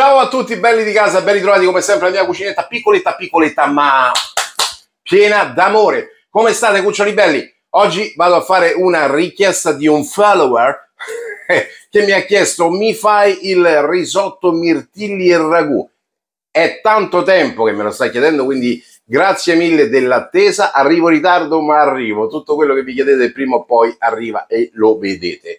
Ciao a tutti, belli di casa, ben ritrovati come sempre alla mia cucinetta piccoletta, piccoletta, ma piena d'amore. Come state, cuccioli belli? Oggi vado a fare una richiesta di un follower che mi ha chiesto mi fai il risotto mirtilli e ragù. È tanto tempo che me lo sta chiedendo, quindi grazie mille dell'attesa. Arrivo in ritardo, ma arrivo. Tutto quello che vi chiedete prima o poi arriva e lo vedete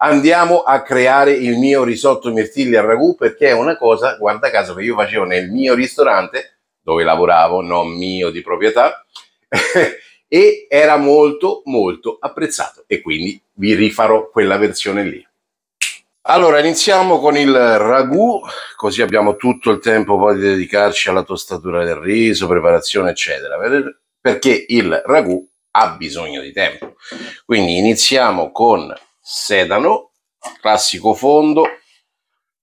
andiamo a creare il mio risotto mirtilli al ragù perché è una cosa, guarda caso, che io facevo nel mio ristorante dove lavoravo, non mio di proprietà, e era molto molto apprezzato e quindi vi rifarò quella versione lì. Allora iniziamo con il ragù, così abbiamo tutto il tempo poi di dedicarci alla tostatura del riso, preparazione eccetera, perché il ragù ha bisogno di tempo. Quindi iniziamo con sedano, classico fondo,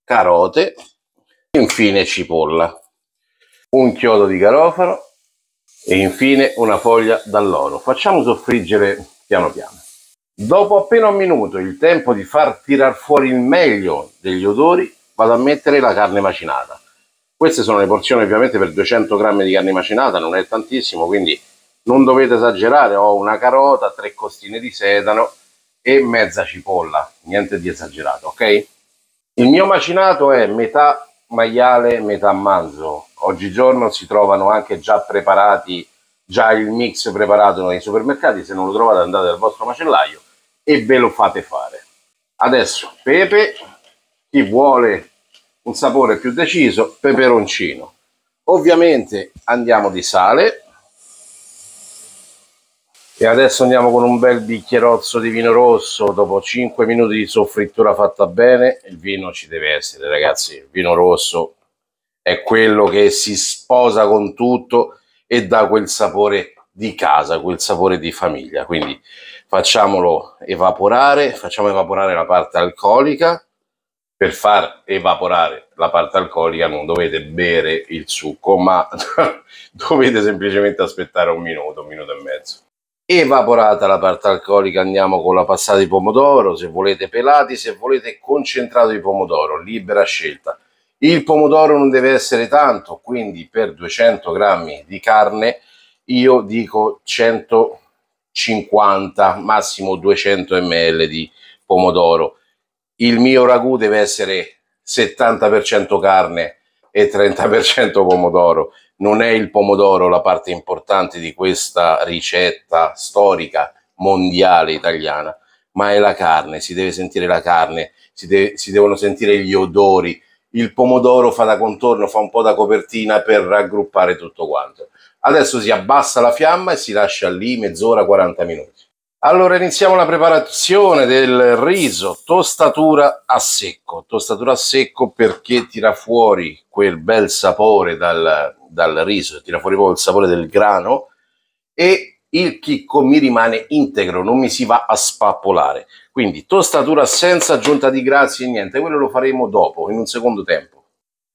carote, infine cipolla, un chiodo di garofano e infine una foglia d'alloro. Facciamo soffriggere piano piano. Dopo appena un minuto, il tempo di far tirar fuori il meglio degli odori, vado a mettere la carne macinata. Queste sono le porzioni ovviamente per 200 grammi di carne macinata, non è tantissimo, quindi non dovete esagerare. Ho una carota, tre costine di sedano, e mezza cipolla, niente di esagerato, ok? Il mio macinato è metà maiale, metà manzo. Oggigiorno si trovano anche già preparati, già il mix preparato nei supermercati, se non lo trovate andate al vostro macellaio e ve lo fate fare. Adesso pepe, chi vuole un sapore più deciso, peperoncino. Ovviamente andiamo di sale, e adesso andiamo con un bel bicchierozzo di vino rosso, dopo 5 minuti di soffrittura fatta bene, il vino ci deve essere ragazzi, il vino rosso è quello che si sposa con tutto e dà quel sapore di casa, quel sapore di famiglia, quindi facciamolo evaporare, facciamo evaporare la parte alcolica, per far evaporare la parte alcolica non dovete bere il succo, ma dovete semplicemente aspettare un minuto, un minuto e mezzo evaporata la parte alcolica andiamo con la passata di pomodoro se volete pelati se volete concentrato di pomodoro libera scelta il pomodoro non deve essere tanto quindi per 200 grammi di carne io dico 150 massimo 200 ml di pomodoro il mio ragù deve essere 70% carne e 30% pomodoro. Non è il pomodoro la parte importante di questa ricetta storica mondiale italiana, ma è la carne, si deve sentire la carne, si, deve, si devono sentire gli odori. Il pomodoro fa da contorno, fa un po' da copertina per raggruppare tutto quanto. Adesso si abbassa la fiamma e si lascia lì mezz'ora, 40 minuti. Allora iniziamo la preparazione del riso, tostatura a secco, tostatura a secco perché tira fuori quel bel sapore dal, dal riso, tira fuori proprio il sapore del grano e il chicco mi rimane integro, non mi si va a spappolare. Quindi tostatura senza aggiunta di grassi e niente, quello lo faremo dopo, in un secondo tempo.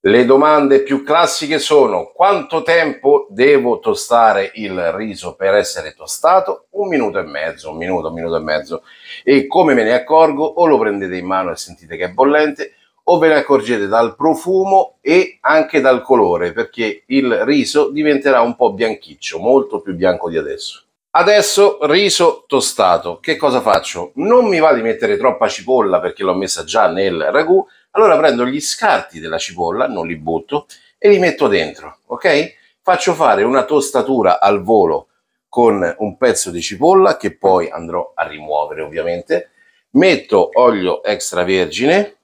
Le domande più classiche sono quanto tempo devo tostare il riso per essere tostato? Un minuto e mezzo, un minuto, un minuto e mezzo. E come me ne accorgo? O lo prendete in mano e sentite che è bollente, o ve ne accorgete dal profumo e anche dal colore, perché il riso diventerà un po' bianchiccio, molto più bianco di adesso. Adesso riso tostato. Che cosa faccio? Non mi va di mettere troppa cipolla perché l'ho messa già nel ragù, allora prendo gli scarti della cipolla, non li butto, e li metto dentro, ok? Faccio fare una tostatura al volo con un pezzo di cipolla che poi andrò a rimuovere ovviamente, metto olio extravergine,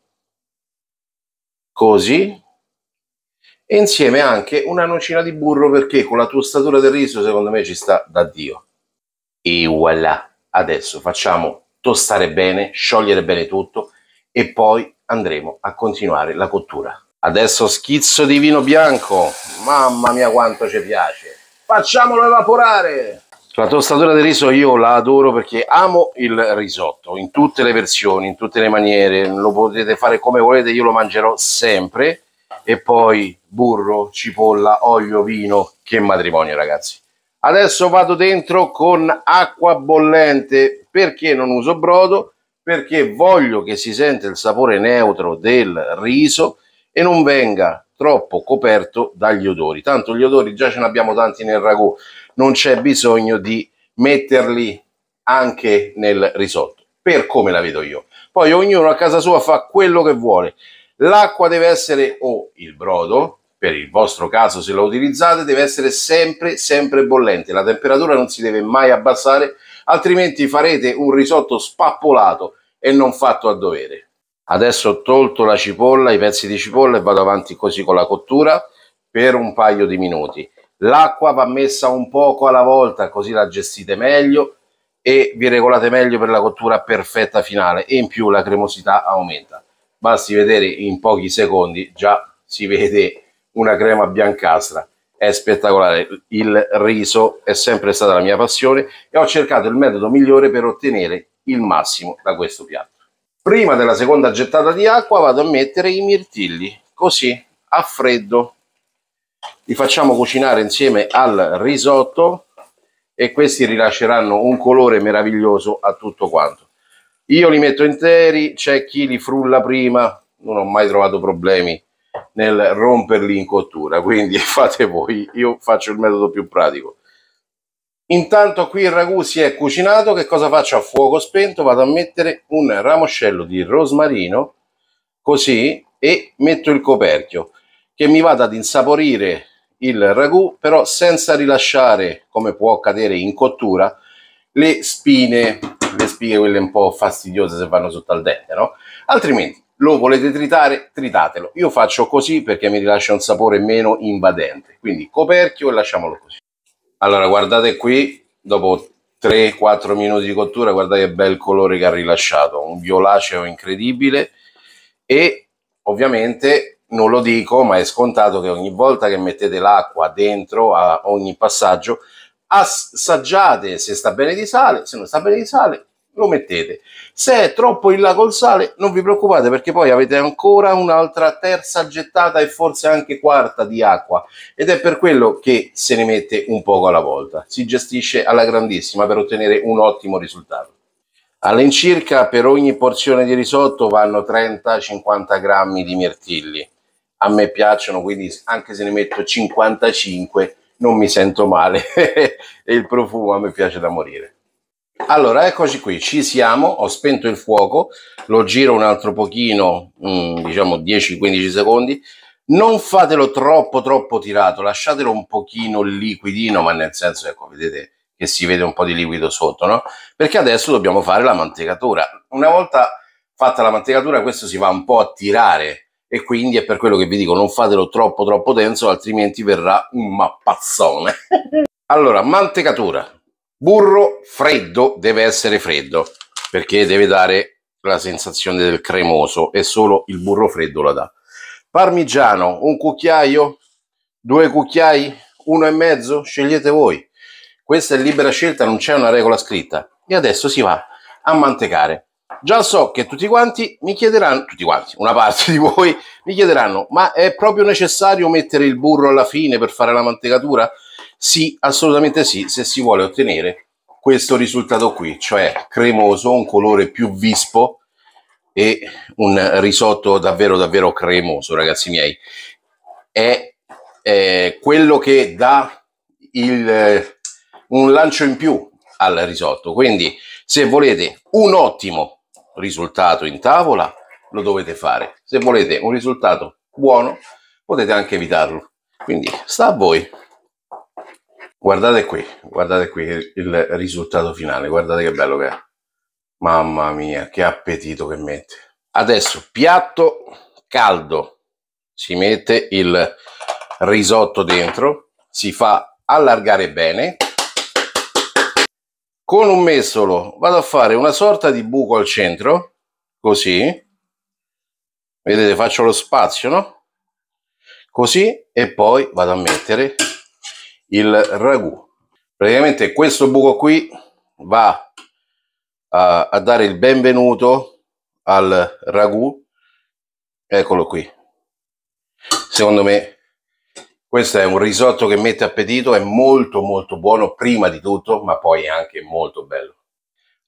così, e insieme anche una nocina di burro perché con la tostatura del riso secondo me ci sta da Dio. E voilà! Adesso facciamo tostare bene, sciogliere bene tutto e poi andremo a continuare la cottura adesso schizzo di vino bianco mamma mia quanto ci piace facciamolo evaporare la tostatura del riso io la adoro perché amo il risotto in tutte le versioni, in tutte le maniere, lo potete fare come volete, io lo mangerò sempre e poi burro, cipolla, olio, vino, che matrimonio ragazzi. Adesso vado dentro con acqua bollente perché non uso brodo perché voglio che si senta il sapore neutro del riso e non venga troppo coperto dagli odori. Tanto gli odori già ce ne abbiamo tanti nel ragù, non c'è bisogno di metterli anche nel risotto, per come la vedo io. Poi ognuno a casa sua fa quello che vuole. L'acqua deve essere o il brodo, per il vostro caso se lo utilizzate, deve essere sempre sempre bollente. La temperatura non si deve mai abbassare, altrimenti farete un risotto spappolato e non fatto a dovere. Adesso ho tolto la cipolla, i pezzi di cipolla e vado avanti così con la cottura per un paio di minuti. L'acqua va messa un poco alla volta così la gestite meglio e vi regolate meglio per la cottura perfetta finale e in più la cremosità aumenta. Basti vedere in pochi secondi già si vede una crema biancastra è spettacolare. Il riso è sempre stata la mia passione e ho cercato il metodo migliore per ottenere il massimo da questo piatto. Prima della seconda gettata di acqua vado a mettere i mirtilli, così a freddo. Li facciamo cucinare insieme al risotto e questi rilasceranno un colore meraviglioso a tutto quanto. Io li metto interi, c'è chi li frulla prima, non ho mai trovato problemi nel romperli in cottura, quindi fate voi, io faccio il metodo più pratico. Intanto qui il ragù si è cucinato, che cosa faccio? A fuoco spento vado a mettere un ramoscello di rosmarino, così, e metto il coperchio, che mi vada ad insaporire il ragù, però senza rilasciare, come può accadere in cottura, le spine, le spighe quelle un po' fastidiose se vanno sotto al dente, no? Altrimenti lo volete tritare, tritatelo. Io faccio così perché mi rilascia un sapore meno invadente, quindi coperchio e lasciamolo così allora guardate qui dopo 3-4 minuti di cottura guardate che bel colore che ha rilasciato un violaceo incredibile e ovviamente non lo dico ma è scontato che ogni volta che mettete l'acqua dentro a ogni passaggio assaggiate se sta bene di sale se non sta bene di sale lo mettete. Se è troppo in là col sale, non vi preoccupate perché poi avete ancora un'altra terza gettata e forse anche quarta di acqua ed è per quello che se ne mette un poco alla volta. Si gestisce alla grandissima per ottenere un ottimo risultato. All'incirca per ogni porzione di risotto vanno 30-50 grammi di mirtilli. A me piacciono, quindi anche se ne metto 55 non mi sento male e il profumo a me piace da morire. Allora, eccoci qui, ci siamo, ho spento il fuoco, lo giro un altro pochino, mh, mm, diciamo 10-15 secondi, non fatelo troppo troppo tirato, lasciatelo un pochino liquidino, ma nel senso, ecco, vedete che si vede un po' di liquido sotto, no? Perché adesso dobbiamo fare la mantecatura. Una volta fatta la mantecatura, questo si va un po' a tirare e quindi è per quello che vi dico, non fatelo troppo troppo denso, altrimenti verrà un mappazzone. allora, mantecatura Burro freddo deve essere freddo perché deve dare la sensazione del cremoso e solo il burro freddo la dà. Parmigiano, un cucchiaio, due cucchiai, uno e mezzo, scegliete voi. Questa è libera scelta, non c'è una regola scritta. E adesso si va a mantecare. Già so che tutti quanti mi chiederanno, tutti quanti, una parte di voi mi chiederanno, ma è proprio necessario mettere il burro alla fine per fare la mantecatura? Sì, assolutamente sì, se si vuole ottenere questo risultato qui, cioè cremoso, un colore più vispo e un risotto davvero davvero cremoso, ragazzi miei. È, è quello che dà il, un lancio in più al risotto, quindi se volete un ottimo risultato in tavola, lo dovete fare. Se volete un risultato buono, potete anche evitarlo. Quindi sta a voi. Guardate qui, guardate qui il risultato finale, guardate che bello che è. Mamma mia, che appetito che mette. Adesso piatto caldo, si mette il risotto dentro, si fa allargare bene. Con un messolo vado a fare una sorta di buco al centro, così. Vedete, faccio lo spazio, no? Così e poi vado a mettere il ragù. Praticamente questo buco qui va a, a dare il benvenuto al ragù. Eccolo qui. Secondo me questo è un risotto che mette appetito, è molto molto buono prima di tutto, ma poi anche molto bello.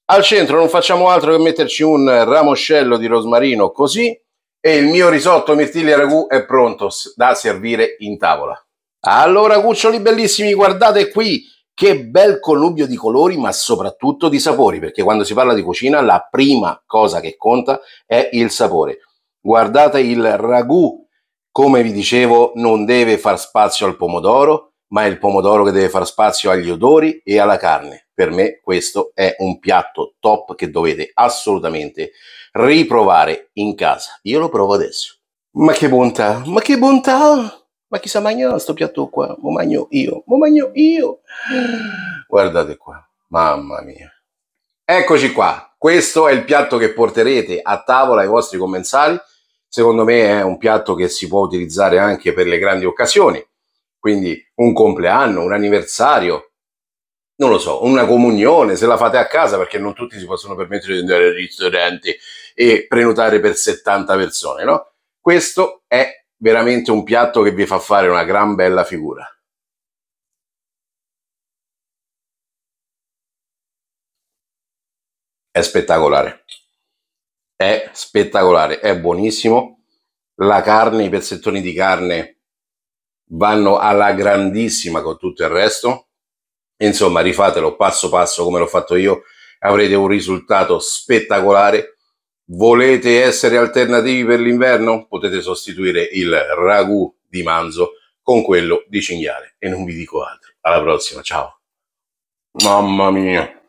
Al centro non facciamo altro che metterci un ramoscello di rosmarino così e il mio risotto mirtilli ragù è pronto da servire in tavola. Allora, cuccioli bellissimi, guardate qui che bel connubio di colori, ma soprattutto di sapori, perché quando si parla di cucina la prima cosa che conta è il sapore. Guardate il ragù, come vi dicevo, non deve far spazio al pomodoro, ma è il pomodoro che deve far spazio agli odori e alla carne. Per me questo è un piatto top che dovete assolutamente riprovare in casa. Io lo provo adesso. Ma che bontà, ma che bontà! Ma chi sa mangiare questo piatto qua? Lo mangio io, lo mangio io. Guardate qua, mamma mia. Eccoci qua, questo è il piatto che porterete a tavola ai vostri commensali. Secondo me è un piatto che si può utilizzare anche per le grandi occasioni, quindi un compleanno, un anniversario, non lo so, una comunione, se la fate a casa, perché non tutti si possono permettere di andare al ristorante e prenotare per 70 persone, no? Questo è veramente un piatto che vi fa fare una gran bella figura. È spettacolare. È spettacolare, è buonissimo. La carne, i pezzettoni di carne vanno alla grandissima con tutto il resto. Insomma, rifatelo passo passo come l'ho fatto io, avrete un risultato spettacolare Volete essere alternativi per l'inverno? Potete sostituire il ragù di manzo con quello di cinghiale. E non vi dico altro. Alla prossima, ciao. Mamma mia.